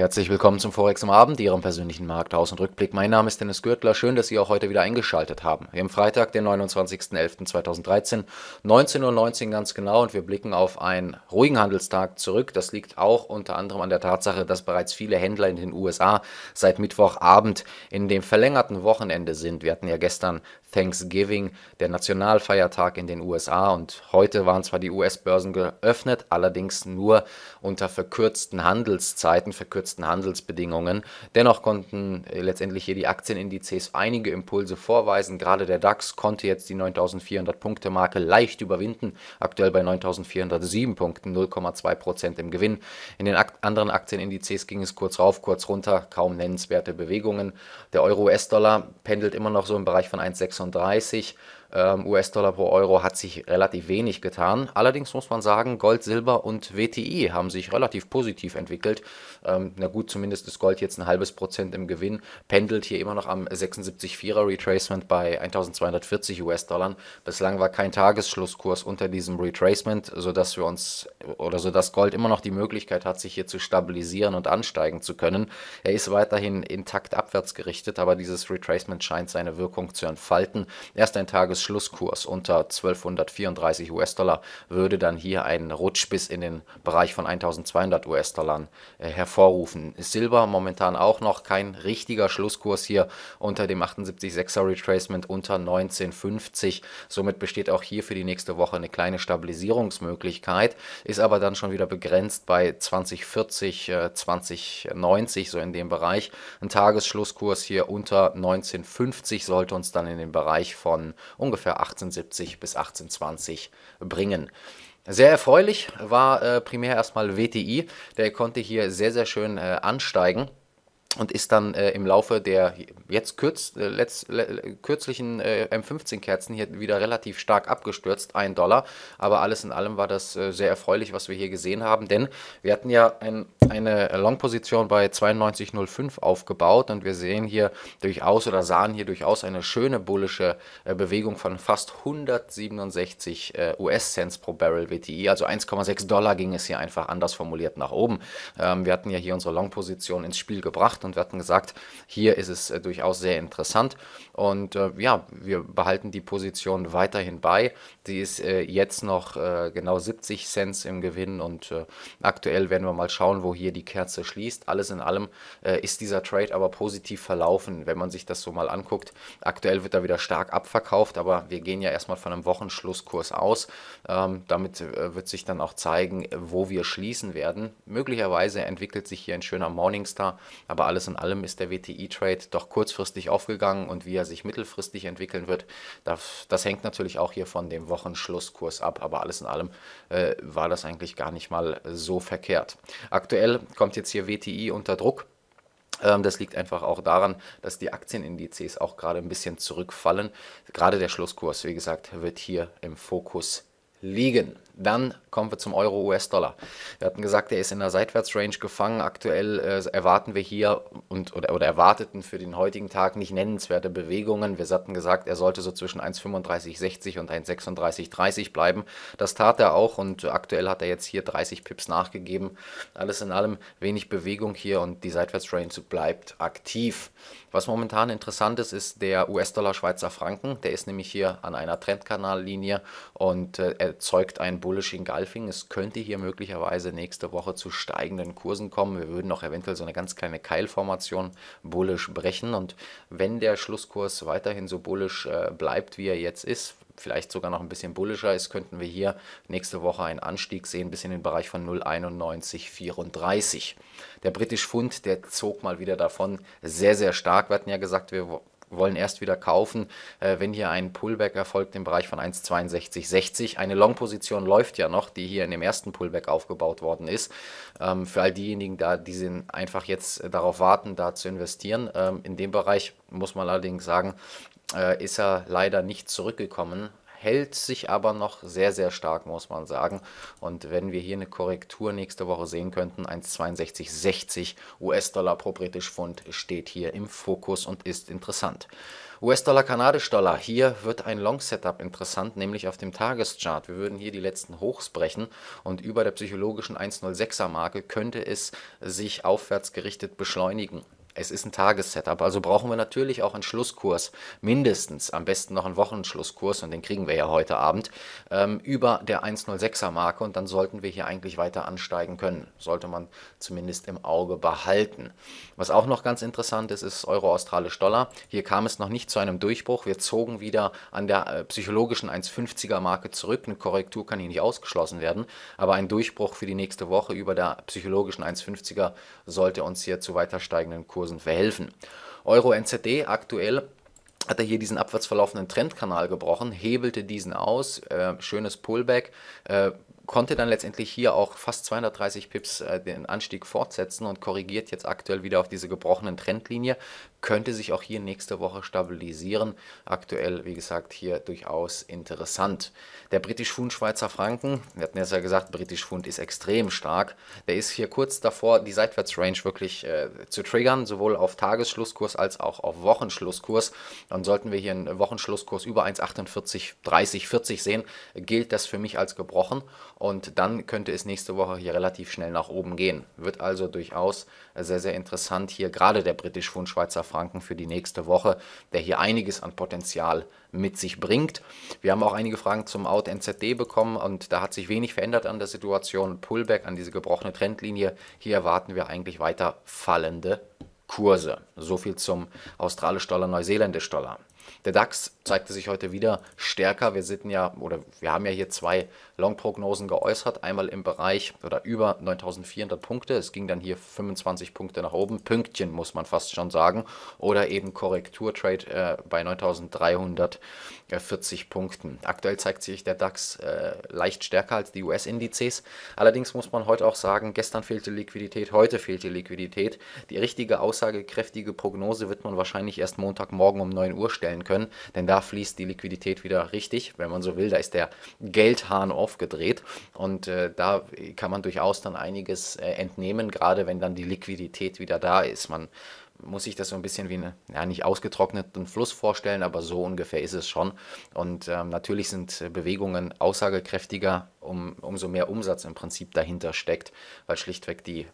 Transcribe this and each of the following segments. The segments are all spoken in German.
Herzlich willkommen zum Forex am Abend, Ihrem persönlichen Markthaus und Rückblick. Mein Name ist Dennis Gürtler. Schön, dass Sie auch heute wieder eingeschaltet haben. Wir haben Freitag, den 29.11.2013, 19.19 Uhr ganz genau und wir blicken auf einen ruhigen Handelstag zurück. Das liegt auch unter anderem an der Tatsache, dass bereits viele Händler in den USA seit Mittwochabend in dem verlängerten Wochenende sind. Wir hatten ja gestern Thanksgiving, der Nationalfeiertag in den USA und heute waren zwar die US-Börsen geöffnet, allerdings nur unter verkürzten Handelszeiten, verkürzten geschützten Handelsbedingungen. Dennoch konnten äh, letztendlich hier die Aktienindizes einige Impulse vorweisen. Gerade der DAX konnte jetzt die 9400-Punkte-Marke leicht überwinden, aktuell bei 9407 Punkten, 0,2% im Gewinn. In den anderen Aktienindizes ging es kurz rauf, kurz runter, kaum nennenswerte Bewegungen. Der Euro-US-Dollar pendelt immer noch so im Bereich von 1,36. Ähm, US-Dollar pro Euro hat sich relativ wenig getan. Allerdings muss man sagen, Gold, Silber und WTI haben sich relativ positiv entwickelt. Ähm, na gut, zumindest ist Gold jetzt ein halbes Prozent im Gewinn, pendelt hier immer noch am 76,4er Retracement bei 1240 US-Dollar. Bislang war kein Tagesschlusskurs unter diesem Retracement, sodass wir uns oder sodass Gold immer noch die Möglichkeit hat, sich hier zu stabilisieren und ansteigen zu können. Er ist weiterhin intakt abwärts gerichtet, aber dieses Retracement scheint seine Wirkung zu entfalten. Erst ein Tagesschlusskurs Jahresschlusskurs unter 1234 US-Dollar würde dann hier einen Rutsch bis in den Bereich von 1200 US-Dollar äh, hervorrufen. Silber momentan auch noch kein richtiger Schlusskurs hier unter dem 78,6er Retracement unter 1950. Somit besteht auch hier für die nächste Woche eine kleine Stabilisierungsmöglichkeit, ist aber dann schon wieder begrenzt bei 2040, 2090, äh, so in dem Bereich. Ein Tagesschlusskurs hier unter 1950 sollte uns dann in den Bereich von ungefähr ungefähr 1870 bis 1820 bringen. Sehr erfreulich war äh, primär erstmal WTI, der konnte hier sehr, sehr schön äh, ansteigen und ist dann äh, im Laufe der jetzt kürz, äh, letzt, le, kürzlichen äh, M15-Kerzen hier wieder relativ stark abgestürzt, 1 Dollar. Aber alles in allem war das äh, sehr erfreulich, was wir hier gesehen haben, denn wir hatten ja ein, eine Long-Position bei 92,05 aufgebaut und wir sehen hier durchaus oder sahen hier durchaus eine schöne bullische äh, Bewegung von fast 167 us cents pro Barrel WTI, also 1,6 Dollar ging es hier einfach anders formuliert nach oben. Ähm, wir hatten ja hier unsere Long-Position ins Spiel gebracht gemacht und wir hatten gesagt, hier ist es äh, durchaus sehr interessant. Und äh, ja, wir behalten die Position weiterhin bei. Die ist äh, jetzt noch äh, genau 70 Cent im Gewinn und äh, aktuell werden wir mal schauen, wo hier die Kerze schließt. Alles in allem ist dieser Trade aber positiv verlaufen, wenn man sich das so mal anguckt. Aktuell wird er wieder stark abverkauft, aber wir gehen ja erstmal von einem Wochenschlusskurs aus. Ähm, damit wird sich dann auch zeigen, wo wir schließen werden. Möglicherweise entwickelt sich hier ein schöner Morningstar, aber alles in allem ist der WTI-Trade doch kurzfristig aufgegangen und wie er sich mittelfristig entwickeln wird, das, das hängt natürlich auch hier von dem Wochenschlusskurs ab. Aber alles in allem äh, war das eigentlich gar nicht mal so verkehrt. Aktuell kommt jetzt hier WTI unter Druck ähm, das liegt einfach auch daran, dass die Aktienindizes auch gerade ein bisschen zurückfallen. Gerade der Schlusskurs, wie gesagt, wird hier im Fokus liegen. Dann kommen wir zum Euro-US-Dollar. Wir hatten gesagt, er ist in der Seitwärtsrange gefangen. Aktuell äh, erwarten wir hier und, oder, oder, erwarteten für den heutigen Tag nicht nennenswerte Bewegungen. Wir hatten gesagt, er sollte so zwischen 1,3560 und 1,3630 bleiben. Das tat er auch und aktuell hat er jetzt hier 30 Pips nachgegeben. Alles in allem wenig Bewegung hier und die Seitwärtsrange bleibt aktiv. Was momentan interessant ist, ist der US-Dollar-Schweizer Franken. Der ist nämlich hier an einer Trendkanallinie und äh, erzeugt einen Bull bullish in Galfing. Es könnte hier möglicherweise nächste Woche zu steigenden Kursen kommen. Wir würden auch eventuell so eine ganz kleine Keilformation bullisch brechen. Und wenn der Schlusskurs weiterhin so bullisch äh, bleibt, wie er jetzt ist, vielleicht sogar noch ein bisschen bullischer ist, könnten wir hier nächste Woche einen Anstieg sehen bis in den Bereich von 0,9134. Der britische Pfund, der zog mal wieder davon sehr, sehr stark. Wir hatten ja gesagt, wir wollen erst wieder kaufen, äh, wenn hier ein Pullback erfolgt im Bereich von 1,6260. Eine Long-Position läuft ja noch, die hier in dem ersten Pullback aufgebaut worden ist. Ähm, für all diejenigen da, die sind einfach jetzt äh, darauf warten, da zu investieren. Ähm, in dem Bereich muss man allerdings sagen, äh, ist er leider nicht zurückgekommen hält sich aber noch sehr, sehr stark, muss man sagen. Und wenn wir hier eine Korrektur nächste Woche sehen könnten, 1,6260 US-Dollar pro britisch Pfund steht hier im Fokus und ist interessant. US-Dollar, Kanadisch-Dollar, hier wird ein Long-Setup interessant, nämlich auf dem Tageschart. Wir würden hier die letzten Hochs brechen und über der psychologischen 1,06er-Marke könnte es sich aufwärts gerichtet beschleunigen. Es ist ein Tagessetup, also brauchen wir natürlich auch einen Schlusskurs, mindestens, am besten noch einen Wochenschlusskurs, und den kriegen wir ja heute Abend, ähm, über der 1,06er Marke. Und dann sollten wir hier eigentlich weiter ansteigen können. Sollte man zumindest im Auge behalten. Was auch noch ganz interessant ist, ist Euro-Australisch-Dollar. Hier kam es noch nicht zu einem Durchbruch. Wir zogen wieder an der äh, psychologischen 1,50er Marke zurück. Eine Korrektur kann hier nicht ausgeschlossen werden, aber ein Durchbruch für die nächste Woche über der psychologischen 1,50er sollte uns hier zu weiter steigenden Kursen Aktienkursen verhelfen. Euro NZD aktuell hat er hier diesen abwärts verlaufenden Trendkanal gebrochen, hebelte diesen aus, äh, schönes Pullback, äh, konnte dann letztendlich hier auch fast 230 Pips äh, den Anstieg fortsetzen und korrigiert jetzt aktuell wieder auf diese gebrochenen Trendlinie könnte sich auch hier nächste Woche stabilisieren. Aktuell, wie gesagt, hier durchaus interessant. Der britisch Pfund Schweizer Franken, wir hatten ja gesagt, britisch Pfund ist extrem stark. Der ist hier kurz davor, die Seitwärtsrange wirklich äh, zu triggern, sowohl auf Tagesschlusskurs als auch auf Wochenschlusskurs. Dann sollten wir hier einen Wochenschlusskurs über 1,48, 30, 40 sehen, gilt das für mich als gebrochen und dann könnte es nächste Woche hier relativ schnell nach oben gehen. Wird also durchaus äh, sehr, sehr interessant hier, gerade der britisch Pfund Schweizer Franken für die nächste Woche, der hier einiges an Potenzial mit sich bringt. Wir haben auch einige Fragen zum Out NZD bekommen und da hat sich wenig verändert an der Situation. Pullback an diese gebrochene Trendlinie. Hier erwarten wir eigentlich weiter fallende Kurse. So viel zum australisch Dollar, neuseeländisch Dollar. Der DAX zeigte sich heute wieder stärker. Wir sind ja oder wir haben ja hier zwei Long-Prognosen geäußert. Einmal im Bereich oder über 9400 Punkte. Es ging dann hier 25 Punkte nach oben. Pünktchen muss man fast schon sagen. Oder eben Korrekturtrade äh, bei 9340 Punkten. Aktuell zeigt sich der DAX äh, leicht stärker als die US-Indizes. Allerdings muss man heute auch sagen, gestern fehlte Liquidität, heute fehlte Liquidität. Die richtige aussagekräftige Prognose wird man wahrscheinlich erst Montagmorgen um 9 Uhr stellen abwickeln können, denn da fließt die Liquidität wieder richtig, wenn man so will. Da ist der Geldhahn aufgedreht und äh, da kann man durchaus dann einiges äh, entnehmen, gerade wenn dann die Liquidität wieder da ist. Man muss ich das so ein bisschen wie einen, ja, nicht ausgetrockneten Fluss vorstellen, aber so ungefähr ist es schon. Und ähm, natürlich sind äh, Bewegungen aussagekräftiger, um, umso mehr Umsatz im Prinzip dahinter steckt, weil schlichtweg die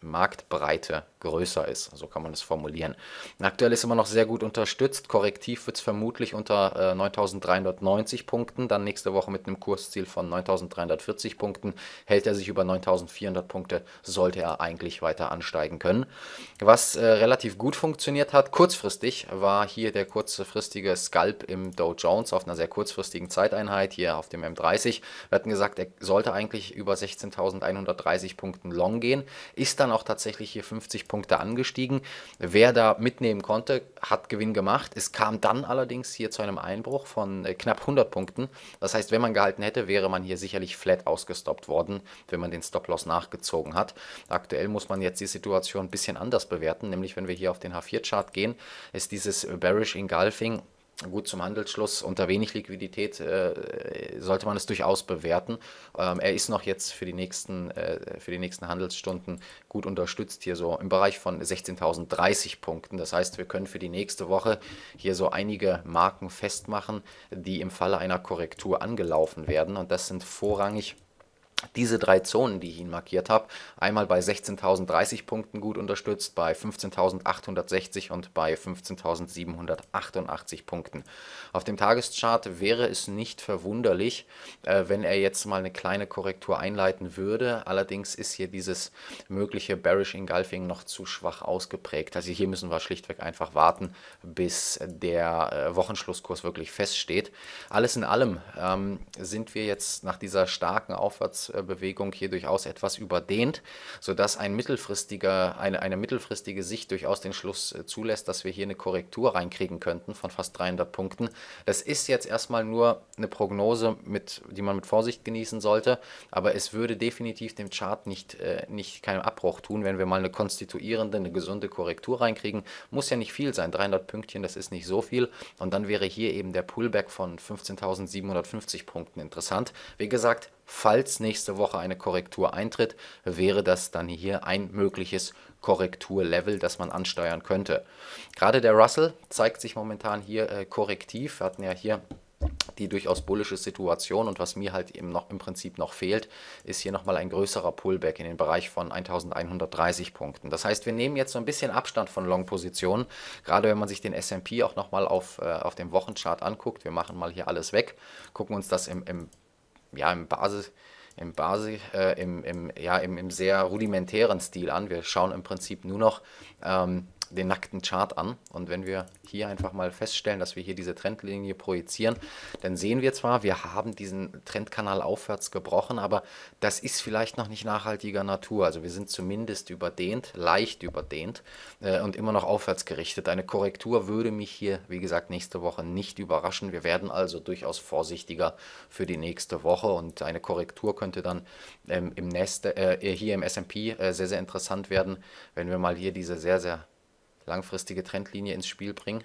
Marktbreite größer ist. So kann man es formulieren. Aktuell ist immer noch sehr gut unterstützt. Korrektiv wird es vermutlich unter äh, 9.390 Punkten. Dann nächste Woche mit einem Kursziel von 9.340 Punkten. Hält er sich über 9.400 Punkte, sollte er eigentlich weiter ansteigen können. Was äh, relativ gut funktioniert hat, kurzfristig, war hier der kurzfristige Scalp im Dow Jones auf einer sehr kurzfristigen Zeiteinheit, hier auf dem M30. Wir hatten gesagt, er sollte eigentlich über 16.130 Punkten long gehen. Ist dann auch tatsächlich hier 50 Punkte Punkte angestiegen. Wer da mitnehmen konnte, hat Gewinn gemacht. Es kam dann allerdings hier zu einem Einbruch von äh, knapp 100 Punkten. Das heißt, wenn man gehalten hätte, wäre man hier sicherlich flat ausgestoppt worden, wenn man den Stop-Loss nachgezogen hat. Aktuell muss man jetzt die Situation ein bisschen anders bewerten, nämlich wenn wir hier auf den H4-Chart gehen, ist dieses Bearish Engulfing Gut, zum Handelsschluss unter wenig Liquidität äh, sollte man es durchaus bewerten. Ähm, er ist noch jetzt für die, nächsten, äh, für die nächsten Handelsstunden gut unterstützt, hier so im Bereich von 16.030 Punkten. Das heißt, wir können für die nächste Woche hier so einige Marken festmachen, die im Falle einer Korrektur angelaufen werden. Und das sind vorrangig diese drei Zonen, die ich Ihnen markiert habe, einmal bei 16.030 Punkten gut unterstützt, bei 15.860 und bei 15.788 Punkten. Auf dem Tageschart wäre es nicht verwunderlich, äh, wenn er jetzt mal eine kleine Korrektur einleiten würde. Allerdings ist hier dieses mögliche Bearish Engulfing noch zu schwach ausgeprägt. Also hier müssen wir schlichtweg einfach warten, bis der äh, Wochenschlusskurs wirklich feststeht. Alles in allem ähm, sind wir jetzt nach dieser starken Aufwärts Arbeitsbewegung hier durchaus etwas überdehnt, sodass ein mittelfristiger, eine, eine mittelfristige Sicht durchaus den Schluss äh, zulässt, dass wir hier eine Korrektur reinkriegen könnten von fast 300 Punkten. Das ist jetzt erstmal nur eine Prognose, mit, die man mit Vorsicht genießen sollte, aber es würde definitiv dem Chart nicht, äh, nicht keinen Abbruch tun, wenn wir mal eine konstituierende, eine gesunde Korrektur reinkriegen. Muss ja nicht viel sein, 300 Pünktchen, das ist nicht so viel. Und dann wäre hier eben der Pullback von 15.750 Punkten interessant. Wie gesagt, Falls nächste Woche eine Korrektur eintritt, wäre das dann hier ein mögliches Korrekturlevel, das man ansteuern könnte. Gerade der Russell zeigt sich momentan hier äh, korrektiv. Wir hatten ja hier die durchaus bullische Situation und was mir halt eben noch im Prinzip noch fehlt, ist hier nochmal ein größerer Pullback in den Bereich von 1130 Punkten. Das heißt, wir nehmen jetzt so ein bisschen Abstand von Long-Positionen, gerade wenn man sich den S&P auch nochmal auf, äh, auf dem Wochenchart anguckt. Wir machen mal hier alles weg, gucken uns das im, im ja, im Basis, im, Basis, äh, im, im, ja, im, im sehr rudimentären Stil an. Wir schauen im Prinzip nur noch ähm, den nackten Chart an. Und wenn wir hier einfach mal feststellen, dass wir hier diese Trendlinie projizieren, dann sehen wir zwar, wir haben diesen Trendkanal aufwärts gebrochen, aber das ist vielleicht noch nicht nachhaltiger Natur. Also wir sind zumindest überdehnt, leicht überdehnt äh, und immer noch aufwärts gerichtet. Eine Korrektur würde mich hier, wie gesagt, nächste Woche nicht überraschen. Wir werden also durchaus vorsichtiger für die nächste Woche und eine Korrektur könnte dann ähm, im nächste, äh, hier im S&P äh, sehr, sehr interessant werden, wenn wir mal hier diese sehr, sehr langfristige Trendlinie ins Spiel bringen.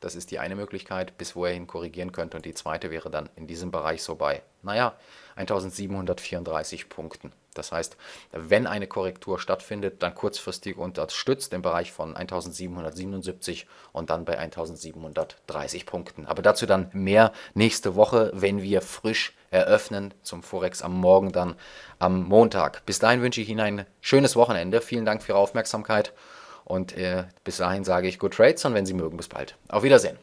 Das ist die eine Möglichkeit, bis wo er hin korrigieren könnte. Und die zweite wäre dann in diesem Bereich so bei, naja, 1734 Punkten. Das heißt, wenn eine Korrektur stattfindet, dann kurzfristig unterstützt im Bereich von 1777 und dann bei 1730 Punkten. Aber dazu dann mehr nächste Woche, wenn wir frisch eröffnen zum Forex am Morgen, dann am Montag. Bis dahin wünsche ich Ihnen ein schönes Wochenende. Vielen Dank für Ihre Aufmerksamkeit. Und äh, bis dahin sage ich Good Trades und wenn Sie mögen, bis bald. Auf Wiedersehen.